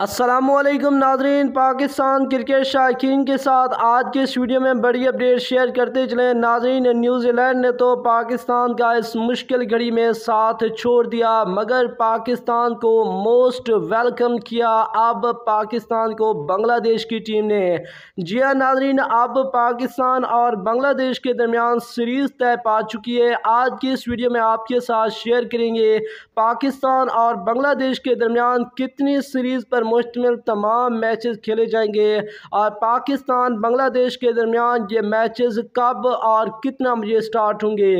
असलम नाजरीन पाकिस्तान क्रिकेट शायकीन के साथ आज के इस वीडियो में बड़ी अपडेट शेयर करते चलें नाजरीन न्यूजीलैंड ने तो पाकिस्तान का इस मुश्किल घड़ी में साथ छोड़ दिया मगर पाकिस्तान को मोस्ट वेलकम किया अब पाकिस्तान को बांग्लादेश की टीम ने जी हाँ नाजरीन अब पाकिस्तान और बांग्लादेश के दरमियान सीरीज़ तय पा चुकी है आज की इस वीडियो में आपके साथ शेयर करेंगे पाकिस्तान और बांग्लादेश के दरमियान कितनी सीरीज़ पर मुश्तमिल तमाम मैच खेले जाएंगे और पाकिस्तान बांग्लादेश के दरमियान ये मैच कब और कितना बजे स्टार्ट होंगे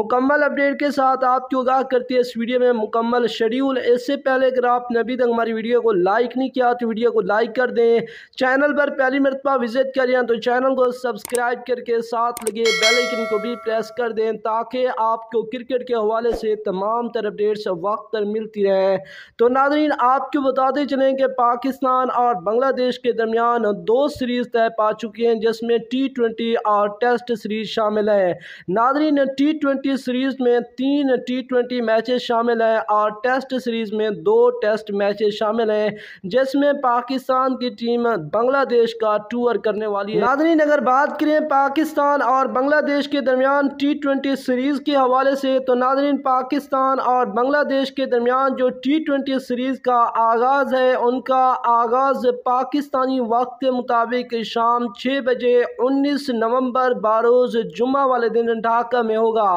मुकम्मल अपडेट के साथ आपकी उगाह करती है इस वीडियो में मुकम्मल शेड्यूल इससे पहले अगर आपने अभी तक हमारी वीडियो को लाइक नहीं किया तो वीडियो को लाइक कर दें चैनल पर पहली मरतबा विजिट करें तो चैनल को सब्सक्राइब करके साथ लगे बेलाइकन को भी प्रेस कर दें ताकि आपको क्रिकेट के हवाले से तमाम तर अपडेट्स वक्त पर मिलती रहे तो नाजरीन आपको बताते चलें कि पाकिस्तान और बांग्लादेश के दरमियान दो सीरीज़ तय पा चुकी हैं जिसमें टी ट्वेंटी और टेस्ट सीरीज़ शामिल है नादरीन टी ट्वेंटी सीरीज़ में तीन टी ट्वेंटी मैचेस शामिल हैं और टेस्ट सीरीज़ में दो टेस्ट मैचेस शामिल हैं जिसमें पाकिस्तान की टीम बांग्लादेश का टूर करने वाली है नादरीन अगर बात करें पाकिस्तान और बांग्लादेश के दरमियान टी ट्वेंटी सीरीज़ के हवाले से तो नादरीन पाकिस्तान और बांग्लादेश के दरमियान जो टी ट्वेंटी सीरीज़ का आगाज़ है उन का आगाज़ पाकिस्तानी वक्त के मुताबिक शाम छः बजे उन्नीस नवंबर बारोज़ जुम्मे वाले दिन ढाका में होगा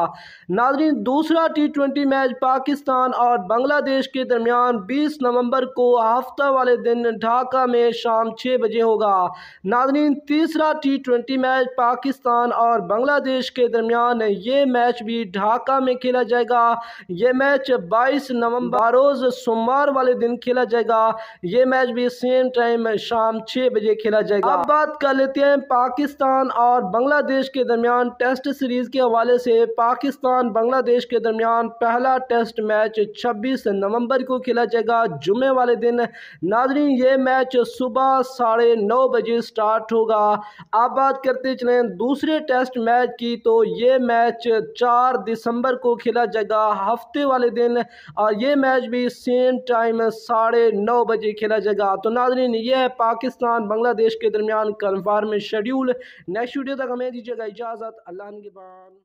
नाजरीन दूसरा टी ट्वेंटी मैच पाकिस्तान और बांग्लादेश के दरमियान बीस नवंबर को हफ्ता वाले दिन ढाका में शाम छः बजे होगा नाजरीन तीसरा टी ट्वेंटी मैच पाकिस्तान और बांग्लादेश के दरमियान ये मैच भी ढाका में खेला जाएगा ये मैच बाईस नवंबर रोज़ सोमवार वाले दिन खेला जाएगा ये ये मैच भी सेम टाइम शाम छह बजे खेला जाएगा अब बात कर लेते हैं पाकिस्तान और बांग्लादेश के दरमियान टेस्ट सीरीज के हवाले से पाकिस्तान बांग्लादेश के दरमियान पहला टेस्ट मैच छब्बीस नवम्बर को खेला जाएगा जुमे वाले दिन नाजरीन ये मैच सुबह साढ़े नौ बजे स्टार्ट होगा अब बात करते चले दूसरे टेस्ट मैच की तो ये मैच चार दिसंबर को खेला जाएगा हफ्ते वाले दिन और ये मैच भी सेम टाइम साढ़े नौ बजे खेला खेला जाएगा तो नाजरीन ये है पाकिस्तान बांग्लादेश के दरमियान कन्फार्म शेड्यूल नेक्स्ट वीडियो तक हमें दीजिएगा इजाज़त अल्लाह के बाद